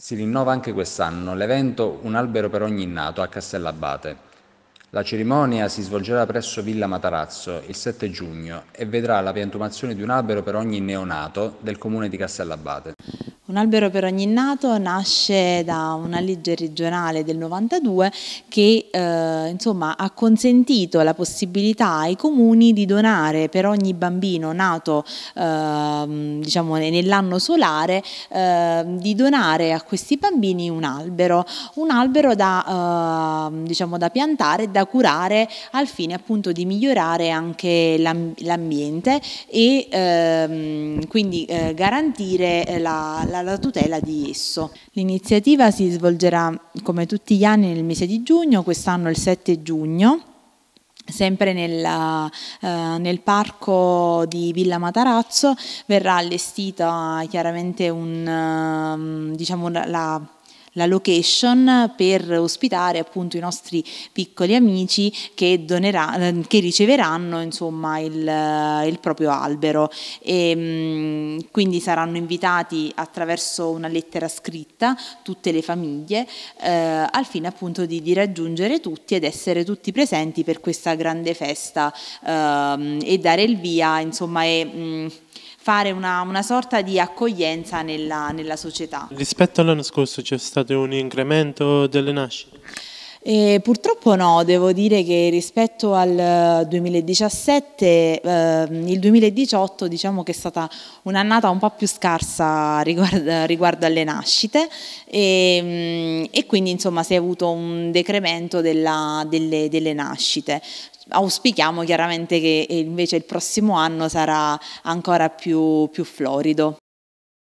Si rinnova anche quest'anno l'evento Un albero per ogni nato a Castellabate. La cerimonia si svolgerà presso Villa Matarazzo il 7 giugno e vedrà la piantumazione di un albero per ogni neonato del comune di Castellabate. Un albero per ogni nato nasce da una legge regionale del 92 che eh, insomma, ha consentito la possibilità ai comuni di donare per ogni bambino nato eh, diciamo, nell'anno solare eh, di donare a questi bambini un albero, un albero da, ehm, diciamo, da piantare da curare al fine appunto di migliorare anche l'ambiente e ehm, quindi eh, garantire la, la alla tutela di esso. L'iniziativa si svolgerà come tutti gli anni nel mese di giugno, quest'anno il 7 giugno sempre nel, eh, nel, parco di Villa Matarazzo verrà allestita chiaramente un, ehm, diciamo, la la location per ospitare appunto i nostri piccoli amici che, donerà, che riceveranno insomma il, il proprio albero e, ehm, quindi saranno invitati attraverso una lettera scritta tutte le famiglie eh, al fine appunto di, di, raggiungere tutti ed essere tutti presenti per questa grande festa eh, e dare il via insomma e, mh, mm, fare una, una sorta di accoglienza nella, nella società. Rispetto all'anno scorso c'è stato un incremento delle nascite? E purtroppo no, devo dire che rispetto al 2017, eh, ehm, il 2018 diciamo che è stata un'annata un po' più scarsa riguardo, riguardo alle nascite e, ehm, e, quindi insomma si è avuto un decremento della, delle, delle nascite auspichiamo chiaramente che eh, invece il prossimo anno sarà ancora più, più florido.